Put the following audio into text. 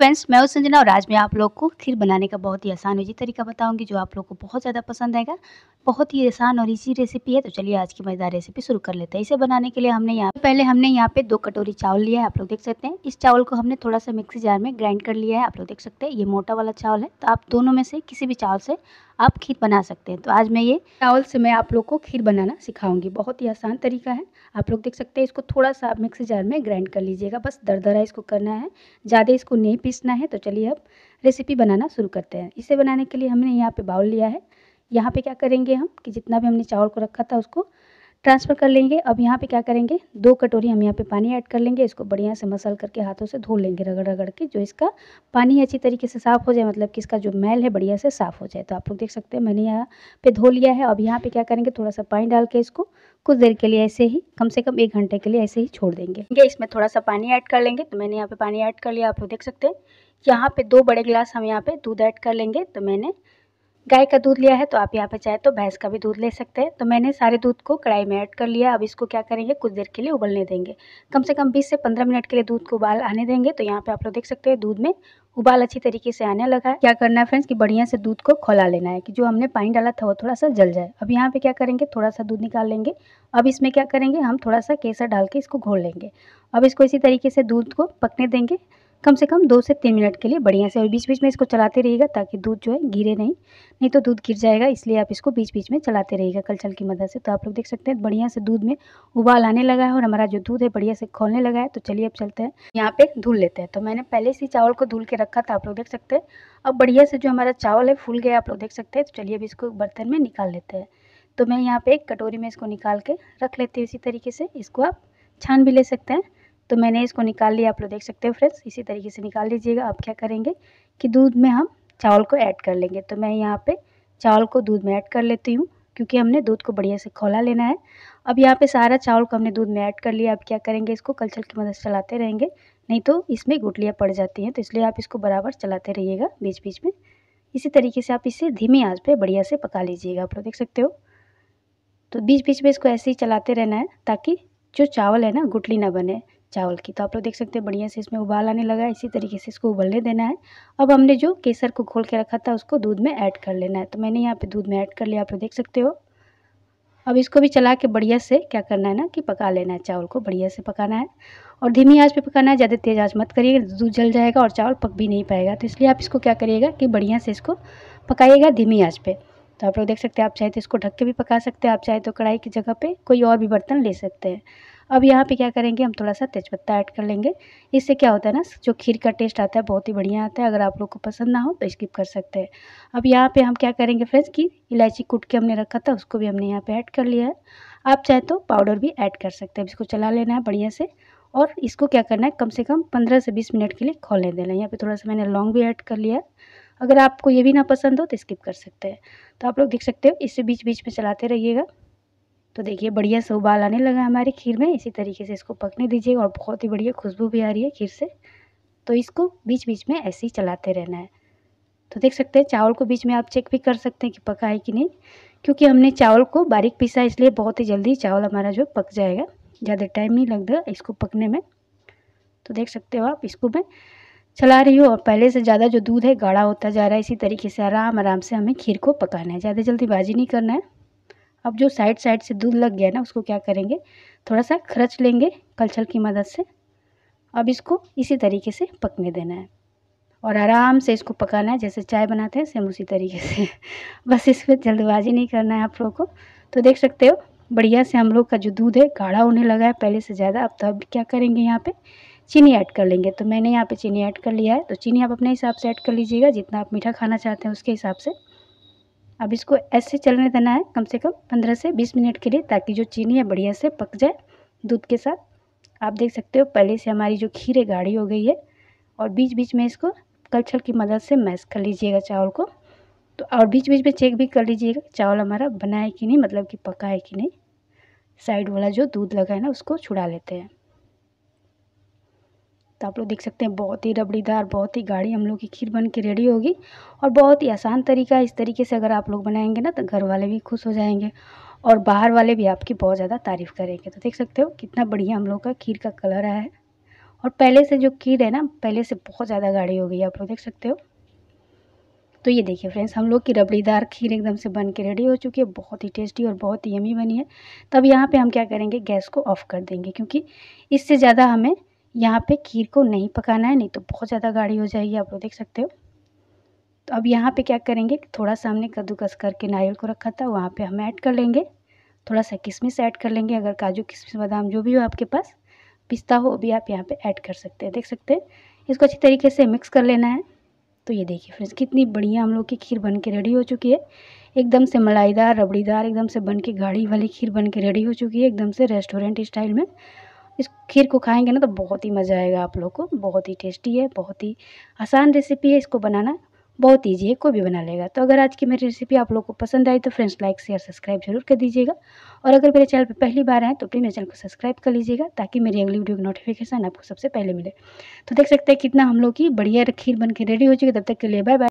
friends मैं हूँ संजना और आज मैं आप लोग को खीर बनाने का बहुत ही आसान ईजी तरीका बताऊंगी जो आप लोग को बहुत ज़्यादा पसंद आएगा बहुत ही आसान और इजी रेसिपी है तो चलिए आज की मज़ेदार रेसिपी शुरू कर लेते हैं इसे बनाने के लिए हमने यहाँ पहले हमने यहाँ पे दो कटोरी चावल लिया है आप लोग देख सकते हैं इस चावल को हमने थोड़ा सा मिक्सी जार में ग्राइंड कर लिया है आप लोग देख सकते हैं ये मोटा वाला चावल है तो आप दोनों में से किसी भी चावल से आप खीर बना सकते हैं तो आज मैं ये चावल से मैं आप लोग को खीर बनाना सिखाऊंगी बहुत ही आसान तरीका है आप लोग देख सकते हैं इसको थोड़ा सा आप जार में ग्राइंड कर लीजिएगा बस दरदरा इसको करना है ज़्यादा इसको नहीं पीसना है तो चलिए अब रेसिपी बनाना शुरू करते हैं इसे बनाने के लिए हमने यहाँ पर बाउल लिया है यहाँ पर क्या करेंगे हम कि जितना भी हमने चावल को रखा था उसको ट्रांसफ़र कर लेंगे अब यहाँ पे क्या करेंगे दो कटोरी हम यहाँ पे पानी ऐड कर लेंगे इसको बढ़िया से मसल करके हाथों से धो लेंगे रगड़ रगड़ के जो इसका पानी अच्छी तरीके से साफ़ हो जाए मतलब कि इसका जो मैल है बढ़िया से साफ़ हो जाए तो आप लोग देख सकते हैं मैंने यहाँ पे धो लिया है अब यहाँ पे क्या करेंगे थोड़ा सा पानी डाल के इसको कुछ देर के लिए ऐसे ही कम से कम एक घंटे के लिए ऐसे ही छोड़ देंगे इसमें थोड़ा सा पानी ऐड कर लेंगे तो मैंने यहाँ पे पानी ऐड कर लिया आप लोग देख सकते हैं यहाँ पे दो बड़े गिलास हम यहाँ पे दूध ऐड कर लेंगे तो मैंने गाय का दूध लिया है तो आप यहाँ पे चाहे तो भैंस का भी दूध ले सकते हैं तो मैंने सारे दूध को कढ़ाई में ऐड कर लिया अब इसको क्या करेंगे कुछ देर के लिए उबलने देंगे कम से कम 20 से 15 मिनट के लिए दूध को उबाल आने देंगे तो यहाँ पे आप लोग देख सकते हैं दूध में उबाल अच्छी तरीके से आने लगा है क्या करना है फ्रेंड्स कि बढ़िया से दूध को खोला लेना है कि जो हमने पानी डाला था वो थोड़ा सा जल जाए अब यहाँ पे क्या करेंगे थोड़ा सा दूध निकाल लेंगे अब इसमें क्या करेंगे हम थोड़ा सा केसर डाल के इसको घोल लेंगे अब इसको इसी तरीके से दूध को पकने देंगे कम से कम दो से तीन मिनट के लिए बढ़िया से और बीच बीच में इसको चलाते रहिएगा ताकि दूध जो है गिरे नहीं नहीं तो दूध गिर जाएगा इसलिए आप इसको बीच बीच में चलाते रहिएगा कलचल की मदद से तो आप लोग देख सकते हैं बढ़िया से दूध में उबाल आने लगा है और हमारा जो दूध है बढ़िया से खोलने लगा है तो चलिए अब चलते हैं यहाँ पे धुल लेते हैं तो मैंने पहले से चावल को धुल के रखा था आप लोग देख सकते हैं अब बढ़िया से जो हमारा चावल है फूल गया आप लोग देख सकते हैं तो चलिए अब इसको बर्तन में निकाल लेते हैं तो मैं यहाँ पे एक कटोरी में इसको निकाल के रख लेती हूँ इसी तरीके से इसको आप छान भी ले सकते हैं तो मैंने इसको निकाल लिया आप लोग देख सकते हो फ्रेंड्स इसी तरीके से निकाल लीजिएगा आप क्या करेंगे कि दूध में हम चावल को ऐड कर लेंगे तो मैं यहाँ पे चावल को दूध में ऐड कर लेती हूँ क्योंकि हमने दूध को बढ़िया से खोला लेना है अब यहाँ पे सारा चावल को हमने दूध में ऐड कर लिया अब क्या करेंगे इसको कलछल की मदद से चलाते रहेंगे नहीं तो इसमें गुटलियाँ पड़ जाती हैं तो इसलिए आप इसको बराबर चलाते रहिएगा बीच बीच में इसी तरीके से आप इसे धीमी आंच पे बढ़िया से पका लीजिएगा आप लोग देख सकते हो तो बीच बीच में इसको ऐसे ही चलाते रहना है ताकि जो चावल है ना गुटली ना बने चावल की तो आप लोग देख सकते हैं बढ़िया से इसमें उबाल आने लगा है इसी तरीके से इसको उबलने देना है अब हमने जो केसर को खोल के रखा था उसको दूध में ऐड कर लेना है तो मैंने यहाँ पे दूध में ऐड कर लिया आप लोग देख सकते हो अब इसको भी चला के बढ़िया से क्या करना है ना कि पका लेना है चावल को बढ़िया से पकाना है और धीमी आँच पर पकाना है ज़्यादा तेज़ आँच मत करिएगा दूध जल जाएगा और चावल पक भी नहीं पाएगा तो इसलिए आप इसको क्या करिएगा कि बढ़िया से इसको पकाइएगा धीमी आँच पर तो आप लोग देख सकते हैं आप चाहे तो इसको ढक के भी पका सकते हैं आप चाहे तो कढ़ाई की जगह पे कोई और भी बर्तन ले सकते हैं अब यहाँ पे क्या करेंगे हम थोड़ा सा तेज़पत्ता ऐड कर लेंगे इससे क्या होता है ना जो खीर का टेस्ट आता है बहुत ही बढ़िया आता है अगर आप लोग को पसंद ना हो तो स्किप कर सकते हैं अब यहाँ पर हम क्या करेंगे फ्रेंड्स कि इलायची कूट के हमने रखा था उसको भी हमने यहाँ पर ऐड कर लिया है आप चाहे तो पाउडर भी ऐड कर सकते हैं इसको चला लेना है बढ़िया से और इसको क्या करना है कम से कम पंद्रह से बीस मिनट के लिए खोलने देना है यहाँ पर थोड़ा सा मैंने लौंग भी ऐड कर लिया है अगर आपको ये भी ना पसंद हो तो स्किप कर सकते हैं तो आप लोग देख सकते हो इससे बीच बीच में चलाते रहिएगा तो देखिए बढ़िया से उबाल आने लगा हमारे खीर में इसी तरीके से इसको पकने दीजिए और बहुत ही बढ़िया खुशबू भी आ रही है खीर से तो इसको बीच बीच में ऐसे ही चलाते रहना है तो देख सकते हैं चावल को बीच में आप चेक भी कर सकते हैं कि पका है कि नहीं क्योंकि हमने चावल को बारीक पीसा इसलिए बहुत ही जल्दी चावल हमारा जो पक जाएगा ज़्यादा टाइम नहीं लगता इसको पकने में तो देख सकते हो आप इसको मैं चला रही हूँ और पहले से ज़्यादा जो दूध है गाढ़ा होता जा रहा है इसी तरीके से आराम आराम से हमें खीर को पकाना है ज़्यादा जल्दी बाजी नहीं करना है अब जो साइड साइड से दूध लग गया ना उसको क्या करेंगे थोड़ा सा खर्च लेंगे कलछल की मदद से अब इसको इसी तरीके से पकने देना है और आराम से इसको पकाना है जैसे चाय बनाते हैं सेम उसी तरीके से बस इस पर जल्दबाजी नहीं करना है आप लोगों को तो देख सकते हो बढ़िया से हम लोग का जो दूध है गाढ़ा होने लगा है पहले से ज़्यादा अब तो अब क्या करेंगे यहाँ पे चीनी ऐड कर लेंगे तो मैंने यहाँ पे चीनी ऐड कर लिया है तो चीनी आप अपने हिसाब से ऐड कर लीजिएगा जितना आप मीठा खाना चाहते हैं उसके हिसाब से अब इसको ऐसे चलने देना है कम से कम पंद्रह से बीस मिनट के लिए ताकि जो चीनी है बढ़िया से पक जाए दूध के साथ आप देख सकते हो पहले से हमारी जो खीर है गाढ़ी हो गई है और बीच बीच में इसको कलछल की मदद से मैश कर लीजिएगा चावल को तो और बीच बीच में चेक भी कर लीजिएगा चावल हमारा बना है कि नहीं मतलब कि पका है कि नहीं साइड वाला जो दूध लगा है ना उसको छुड़ा लेते हैं तो आप लोग देख सकते हैं बहुत ही रबड़ीदार बहुत ही गाढ़ी हम लोग की खीर बन के रेडी होगी और बहुत ही आसान तरीका है इस तरीके से अगर आप लोग बनाएंगे ना तो घर वाले भी खुश हो जाएंगे और बाहर वाले भी आपकी बहुत ज़्यादा तारीफ़ करेंगे तो देख सकते हो कितना बढ़िया हम लोग का खीर का कलर आया है और पहले से जो खीर है ना पहले से बहुत ज़्यादा गाढ़ी हो गई है आप लोग देख सकते हो तो ये देखिए फ्रेंड्स हम लोग की रबड़ीदार खीर एकदम से बन के रेडी हो चुकी है बहुत ही टेस्टी और बहुत ही यमी बनी है तब तो यहाँ पे हम क्या करेंगे गैस को ऑफ़ कर देंगे क्योंकि इससे ज़्यादा हमें यहाँ पे खीर को नहीं पकाना है नहीं तो बहुत ज़्यादा गाढ़ी हो जाएगी आप लोग देख सकते हो तो अब यहाँ पे क्या करेंगे थोड़ा सा हमने कद्दूकस करके नारियल को रखा था वहाँ पे हम ऐड कर लेंगे थोड़ा सा किशमिश ऐड कर लेंगे अगर काजू किशमिश बादाम जो भी हो आपके पास पिस्ता हो वो भी आप यहाँ पर ऐड कर सकते हैं देख सकते हैं इसको अच्छी तरीके से मिक्स कर लेना है तो ये देखिए फ्रेंड्स कितनी बढ़िया हम लोग की खीर बन के रेडी हो चुकी है एकदम से मलाईदार रबड़ीदार एकदम से बन के गाढ़ी वाली खीर बन के रेडी हो चुकी है एकदम से रेस्टोरेंट स्टाइल में इस खीर को खाएंगे ना तो बहुत ही मज़ा आएगा आप लोग को बहुत ही टेस्टी है बहुत ही आसान रेसिपी है इसको बनाना बहुत ईजी है कोई भी बना लेगा तो अगर आज की मेरी रेसिपी आप लोग को पसंद आई तो फ्रेंड्स लाइक शेयर सब्सक्राइब जरूर कर दीजिएगा और अगर मेरे चैनल पर पहली बार आए तो प्लीज़ मेरे चैनल को सब्सक्राइब कर लीजिएगा ताकि मेरी अगली वीडियो की नोटिफिकेशन आपको सबसे पहले मिले तो देख सकते हैं कितना हम लोग की बढ़िया खीर बन रेडी हो चुकी तब तक के लिए बाय बाय